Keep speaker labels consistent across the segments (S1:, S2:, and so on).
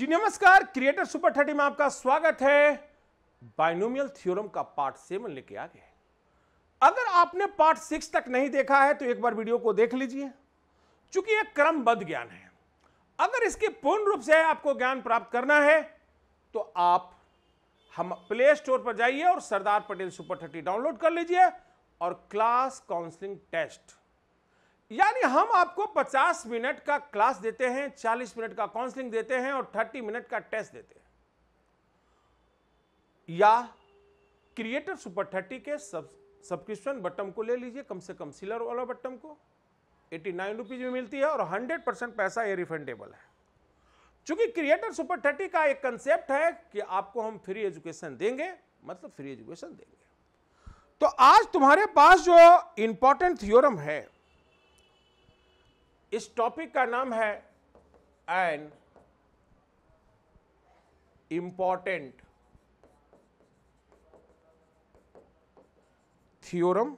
S1: जी नमस्कार creator super thirty में आपका स्वागत है बाइनोमियल थ्योरम का पार्ट सेवन लेके आ गए अगर आपने पार्ट सिक्स तक नहीं देखा है तो एक बार वीडियो को देख लीजिए चूंकि यह क्रमबद्ध ज्ञान है अगर इसके पूर्ण रूप से आपको ज्ञान प्राप्त करना है तो आप हम प्ले स्टोर पर जाइए और Sardar Patel super thirty download कर लीजिए और क्लास काउंसलिंग टेस्ट यानी हम आपको 50 मिनट का क्लास देते हैं 40 मिनट का काउंसलिंग देते हैं और 30 मिनट का टेस्ट देते हैं या क्रिएटर सुपर थर्टी के सब सब्सक्रिप्शन बटन को ले लीजिए कम से कम सिलर वाला बटन को एटी नाइन रुपीज में मिलती है और हंड्रेड परसेंट पैसा ये रिफंडेबल है चूंकि क्रिएटर सुपर थर्टी का एक कंसेप्ट है कि आपको हम फ्री एजुकेशन देंगे मतलब फ्री एजुकेशन देंगे तो आज तुम्हारे पास जो इंपॉर्टेंट थियोरम है इस टॉपिक का नाम है एन इंपॉर्टेंट थियोरम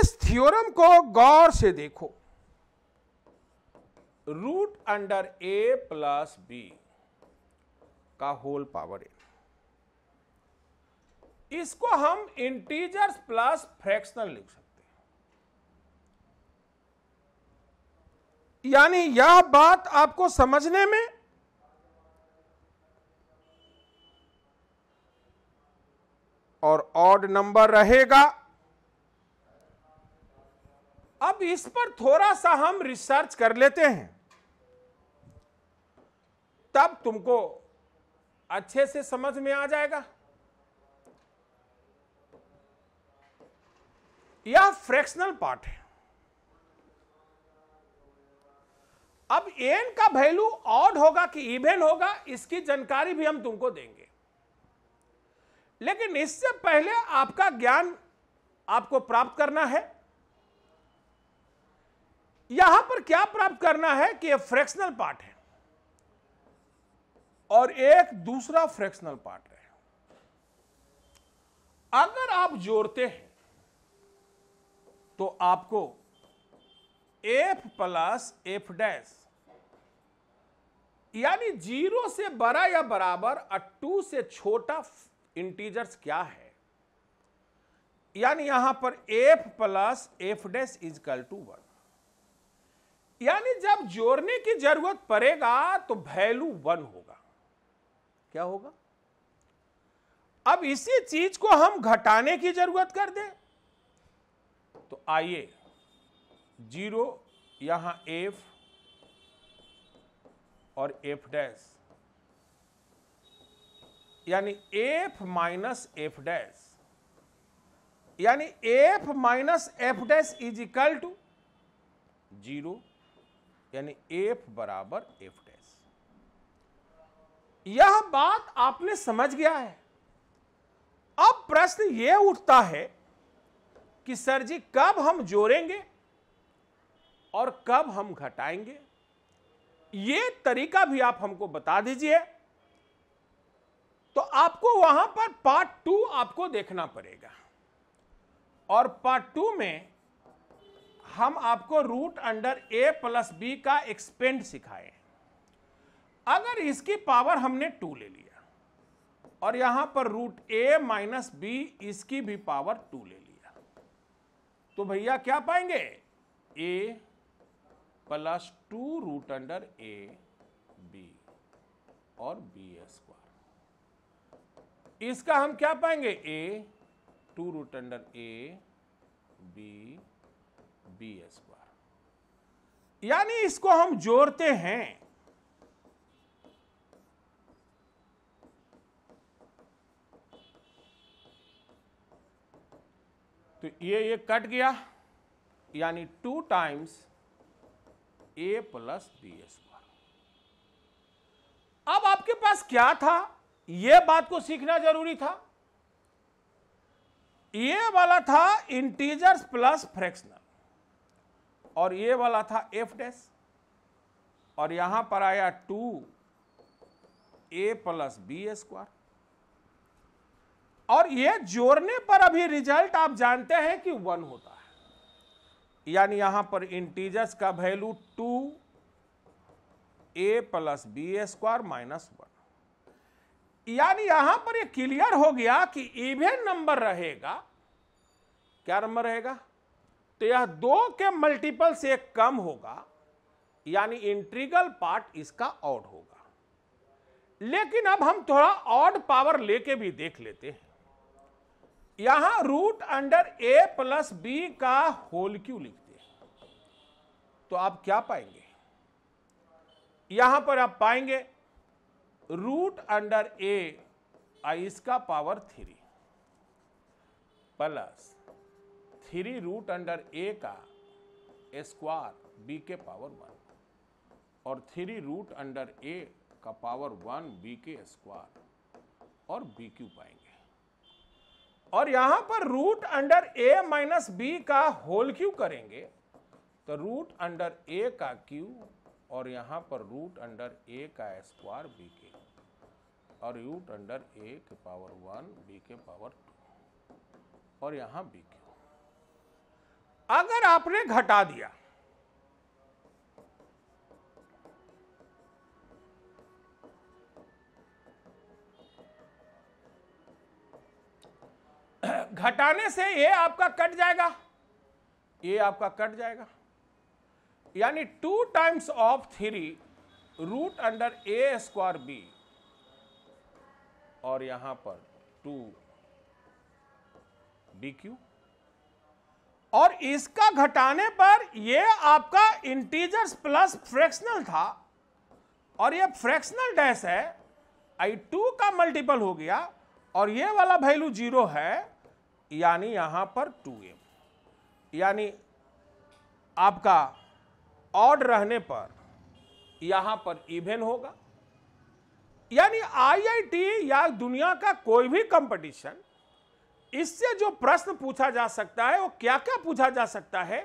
S1: इस थियोरम को गौर से देखो root under A plus B का होल पावर एन इसको हम इंटीजर्स प्लस फ्रैक्शनल लिख सकते हैं यानी यह बात आपको समझने में और ऑड नंबर रहेगा अब इस पर थोड़ा सा हम रिसर्च कर लेते हैं तब तुमको अच्छे से समझ में आ जाएगा यह फ्रैक्शनल पार्ट है अब एन का वैल्यू ऑड होगा कि इवेन होगा इसकी जानकारी भी हम तुमको देंगे लेकिन इससे पहले आपका ज्ञान आपको प्राप्त करना है यहां पर क्या प्राप्त करना है कि यह फ्रैक्शनल पार्ट है और एक दूसरा फ्रैक्शनल पार्ट है अगर आप जोड़ते हैं तो आपको एफ प्लस एफ डैश यानी जीरो से बड़ा या बराबर और टू से छोटा इंटीजर्स क्या है यानी यहां पर F plus F dash is equal to one यानी जब जोड़ने की जरूरत पड़ेगा तो वैल्यू वन होगा क्या होगा अब इसी चीज को हम घटाने की जरूरत कर दें आइए जीरो यहां एफ और एफ डैश यानी एफ माइनस एफ डैश यानी F minus F dash is equal to zero यानी एफ बराबर एफ डैश यह बात आपने समझ गया है अब प्रश्न यह उठता है कि सर जी कब हम जोड़ेंगे और कब हम घटाएंगे ये तरीका भी आप हमको बता दीजिए तो आपको वहां पर पार्ट टू आपको देखना पड़ेगा और पार्ट टू में हम आपको root under A plus B का एक्सपेंड सिखाए अगर इसकी पावर हमने टू ले लिया और यहां पर रूट ए माइनस बी इसकी भी पावर टू ले लिया तो भैया क्या पाएंगे A plus two root under A B और बी स्क्वायर इसका हम क्या पाएंगे A two root under A B B square यानी इसको हम जोड़ते हैं तो ये ये कट गया यानी two times A plus B square अब आपके पास क्या था ये बात को सीखना जरूरी था ये वाला था इंटीजर्स प्लस फ्रैक्शनल और ये वाला था एफ डेस और यहां पर आया two A plus B square और ये जोड़ने पर अभी रिजल्ट आप जानते हैं कि वन होता है यानी यहां पर इंटीजर्स का value two A plus B square minus one यानी यहां पर ये क्लियर हो गया कि इवेन नंबर रहेगा क्या नंबर रहेगा तो यह दो के मल्टीपल से कम होगा यानी इंट्रीगल पार्ट इसका ऑड होगा लेकिन अब हम थोड़ा ऑड पावर लेके भी देख लेते हैं यहां root under A plus B का होल क्यू लिखते तो आप क्या पाएंगे यहां पर आप पाएंगे रूट अंडर ए आई इसका power three plus three root under A का स्क्वायर बी के पावर वन और थ्री रूट अंडर ए का पावर वन बी के स्क्वायर और बी क्यू पाएंगे और यहां पर root under A minus B का होल क्यू करेंगे तो रूट अंडर ए का क्यू और यहां पर रूट अंडर ए का स्क्वायर बी के और रूट अंडर ए के पावर वन बी के पावर टू और यहां बी क्यू अगर आपने घटा दिया घटाने से ये आपका कट जाएगा ये आपका कट जाएगा यानी two times of three root under A square B और यहां पर टू बी क्यू और इसका घटाने पर ये आपका इंटीजर्स प्लस फ्रैक्शनल था और ये फ्रैक्शनल डैश है आई टू का मल्टीपल हो गया और ये वाला वैल्यू जीरो है यानी यहाँ पर टू एम यानी आपका ऑड रहने पर यहाँ पर इवेन होगा यानी आईआईटी या दुनिया का कोई भी कंपटीशन इससे जो प्रश्न पूछा जा सकता है वो क्या क्या पूछा जा सकता है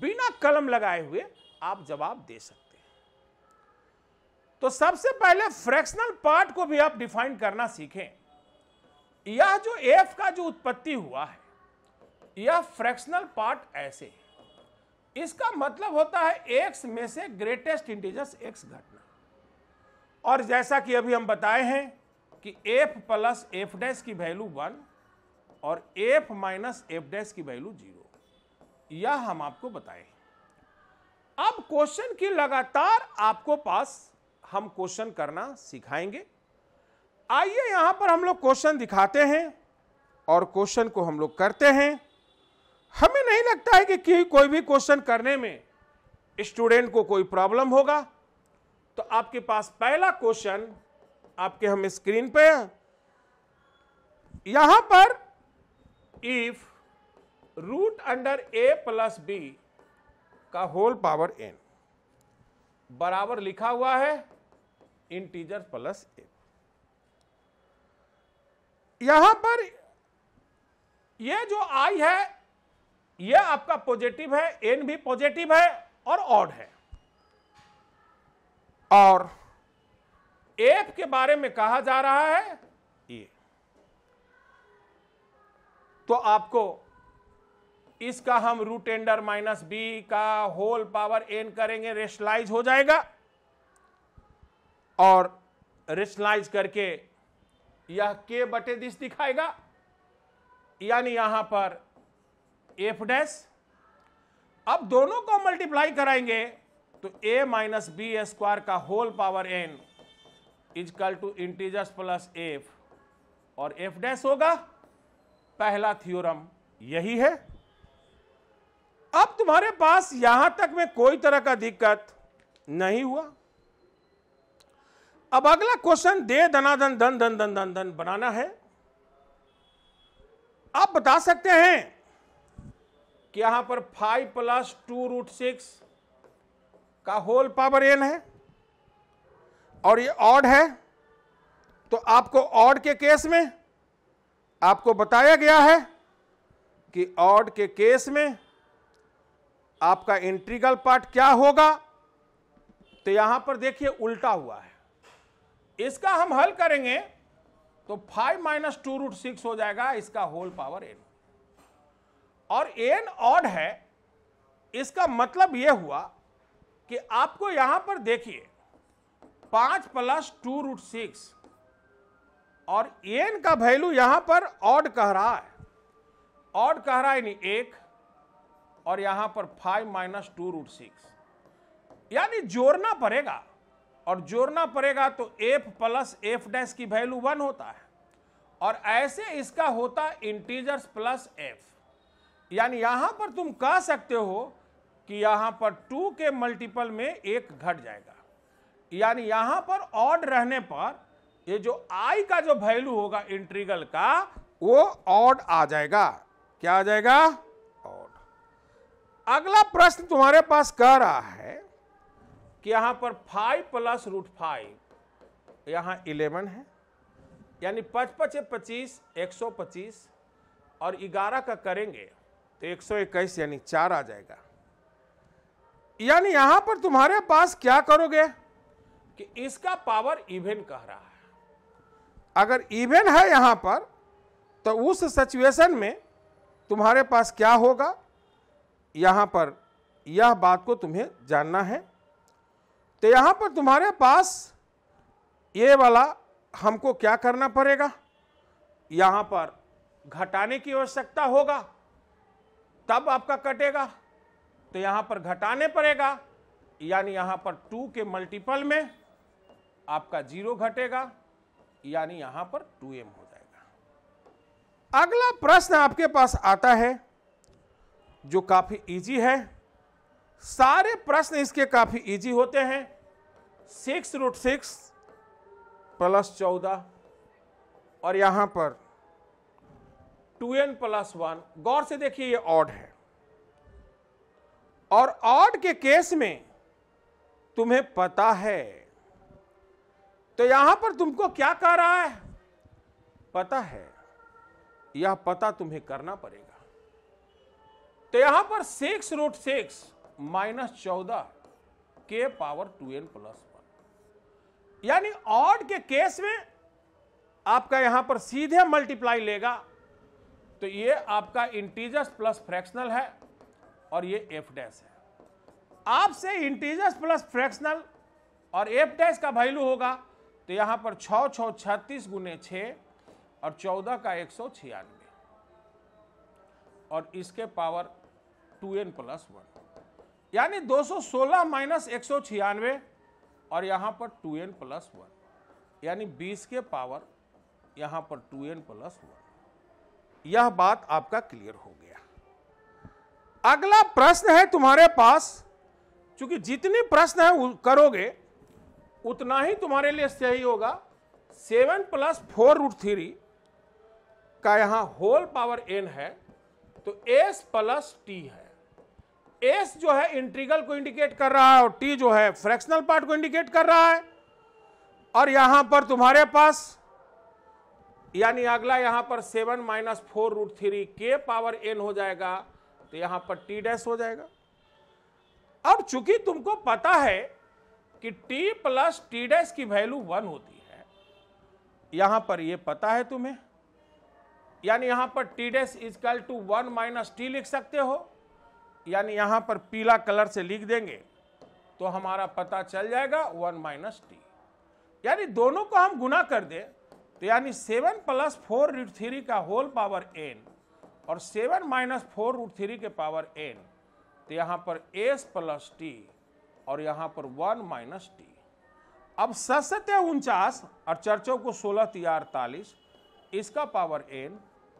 S1: बिना कलम लगाए हुए आप जवाब दे सकते हैं तो सबसे पहले फ्रैक्शनल पार्ट को भी आप डिफाइन करना सीखें यह जो एफ का जो उत्पत्ति हुआ है यह फ्रैक्शनल पार्ट ऐसे है इसका मतलब होता है एक्स में से ग्रेटेस्ट इंटीजर्स एक्स घटना और जैसा कि अभी हम बताए हैं कि एफ प्लस एफ डैश की वैल्यू वन और एफ माइनस एफ डैश की वैल्यू जीरो यह हम आपको बताए अब क्वेश्चन की लगातार आपको पास हम क्वेश्चन करना सिखाएंगे आइए यहां पर हम लोग क्वेश्चन दिखाते हैं और क्वेश्चन को हम लोग करते हैं हमें नहीं लगता है कि कोई भी क्वेश्चन करने में स्टूडेंट को कोई प्रॉब्लम होगा तो आपके पास पहला क्वेश्चन आपके हम स्क्रीन पे यहां पर if root under A plus B का होल पावर एन बराबर लिखा हुआ है इंटीजर प्लस ए यहां पर ये जो आई है ये आपका पॉजिटिव है एन भी पॉजिटिव है और ऑड है और एफ के बारे में कहा जा रहा है ये तो आपको इसका हम रूट एंडर माइनस बी का होल पावर एन करेंगे रेशलाइज हो जाएगा और रेशलाइज करके यह के बटे दिस दिखाएगा यानी यहां पर एफ डैश अब दोनों को मल्टीप्लाई कराएंगे तो ए माइनस बी स्क्वायर का whole power N is equal to integers plus F और एफ डैश होगा पहला थ्योरम यही है अब तुम्हारे पास यहां तक में कोई तरह का दिक्कत नहीं हुआ अब अगला क्वेश्चन दे धनाधन धन धन धन धन धन बनाना है आप बता सकते हैं कि यहां पर five plus two root six का होल पावर एन है और ये ऑड है तो आपको ऑड के केस में आपको बताया गया है कि ऑड के केस में आपका इंट्रीगल पार्ट क्या होगा तो यहां पर देखिए उल्टा हुआ है इसका हम हल करेंगे तो five minus two root six हो जाएगा इसका होल पावर एन और एन ऑड है इसका मतलब यह हुआ कि आपको यहां पर देखिए पांच प्लस टू रूट सिक्स और एन का वैल्यू यहां पर ऑड कह रहा है ऑड कह रहा है नहीं एक और यहां पर five minus two root six यानी जोड़ना पड़ेगा और जोड़ना पड़ेगा तो एफ प्लस एफ डैश की वैल्यू वन होता है और ऐसे इसका होता इंटीजर्स प्लस एफ यानी यहां पर तुम कह सकते हो कि यहां पर टू के मल्टीपल में एक घट जाएगा यानी यहां पर ऑड रहने पर ये जो आई का जो वैल्यू होगा इंट्रीगल का वो ऑड आ जाएगा क्या आ जाएगा ऑड अगला प्रश्न तुम्हारे पास कह रहा है कि यहाँ पर फाइव प्लस रूट फाइव यहाँ इलेवन है यानी पच पच पच्चीस एक सौ पच्चीस और ग्यारह का करेंगे तो एक सौ इक्कीस यानी चार आ जाएगा यानी यहाँ पर तुम्हारे पास क्या करोगे कि इसका पावर इवेन कह रहा है अगर इवेन है यहाँ पर तो उस सिचुएशन में तुम्हारे पास क्या होगा यहाँ पर यह बात को तुम्हें जानना है तो यहां पर तुम्हारे पास ये वाला हमको क्या करना पड़ेगा यहां पर घटाने की आवश्यकता होगा तब आपका कटेगा तो यहां पर घटाने पड़ेगा यानी यहां पर टू के मल्टीपल में आपका जीरो घटेगा यानी यहां पर टू एम हो जाएगा अगला प्रश्न आपके पास आता है जो काफी इजी है सारे प्रश्न इसके काफी इजी होते हैं सिक्स रूट सिक्स प्लस चौदह और यहां पर टू एन प्लस वन गौर से देखिए ये ऑड है और ऑड के केस में तुम्हें पता है तो यहां पर तुमको क्या कह रहा है पता है यह पता तुम्हें करना पड़ेगा तो यहां पर सिक्स रूट सिक्स माइनस चौदह के power two N plus one यानी ऑड के केस में आपका यहां पर सीधे मल्टीप्लाई लेगा तो ये आपका इंटीजर्स प्लस फ्रैक्शनल है और ये एफ डैश है आपसे इंटीजर्स प्लस फ्रैक्शनल और एफ डैश का वैल्यू होगा तो यहां पर छ छ छत्तीस गुने छ और चौदह का एक सौ छियानवे और इसके power two N plus one यानी 216 माइनस एक और यहां पर 2n प्लस वन यानी 20 के पावर यहां पर 2n प्लस वन यह बात आपका क्लियर हो गया अगला प्रश्न है तुम्हारे पास क्योंकि जितनी प्रश्न है करोगे उतना ही तुम्हारे लिए सही होगा seven plus four root three का यहाँ होल पावर एन है तो एस प्लस टी है एस जो है इंट्रीगल को इंडिकेट कर रहा है और टी जो है फ्रैक्शनल पार्ट को इंडिकेट कर रहा है और यहां पर तुम्हारे पास यानी अगला यहां पर seven minus four root three के पावर एन हो जाएगा तो यहां पर टी डैश हो जाएगा अब चूंकि तुमको पता है कि टी प्लस टी डैश की वैल्यू वन होती है यहां पर यह पता है तुम्हें यानी यहां पर T dash is equal to one minus T लिख सकते हो यानी यहाँ पर पीला कलर से लिख देंगे तो हमारा पता चल जाएगा वन माइनस टी यानी दोनों को हम गुना कर दें तो यानी seven plus four root three का होल पावर एन और seven minus four root three के पावर एन तो यहाँ पर एस प्लस टी और यहाँ पर वन माइनस टी अब सत्य उनचास और चर्चों को सोलह तिया अड़तालीस इसका पावर एन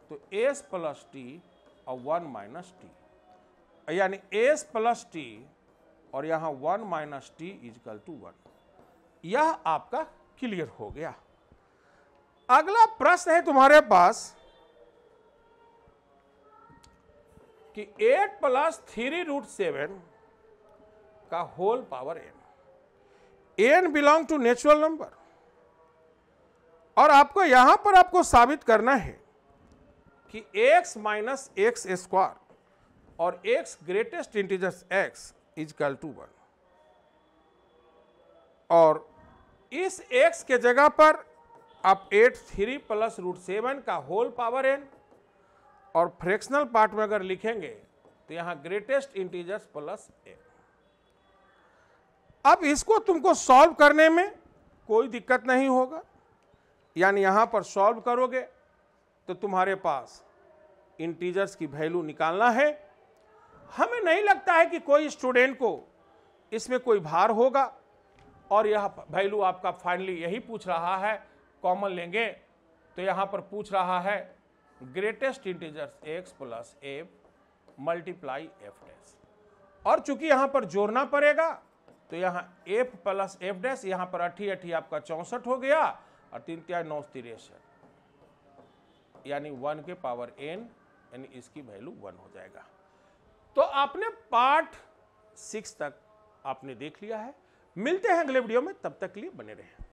S1: तो एस प्लस टी और वन माइनस टी यानी एस प्लस टी और यहां one minus T is equal to one यह आपका क्लियर हो गया अगला प्रश्न है तुम्हारे पास कि eight plus three root seven का whole power N N belong to natural number और आपको यहां पर आपको साबित करना है कि एक्स माइनस एक्स स्क्वायर और x greatest integers x is equal to one और इस x के जगह पर आप eight three plus root seven का होल पावर एन और फ्रैक्शनल पार्ट में अगर लिखेंगे तो यहां ग्रेटेस्ट इंटीजर्स प्लस ए अब इसको तुमको सॉल्व करने में कोई दिक्कत नहीं होगा यानी यहां पर सॉल्व करोगे तो तुम्हारे पास इंटीजर्स की वैल्यू निकालना है हमें नहीं लगता है कि कोई स्टूडेंट को इसमें कोई भार होगा और यह वैल्यू आपका फाइनली यही पूछ रहा है कॉमन लेंगे तो यहाँ पर पूछ रहा है greatest integers X plus F multiply F dash और चूंकि यहाँ पर जोड़ना पड़ेगा तो यहाँ एफ प्लस एफ डैश यहाँ पर अठी अठी आपका चौंसठ हो गया और तीन तिहाई नौ तिरसठ यानी वन के पावर एन यानी इसकी वैल्यू वन हो जाएगा तो आपने पार्ट सिक्स तक आपने देख लिया है मिलते हैं अगले वीडियो में तब तक के लिए बने रहें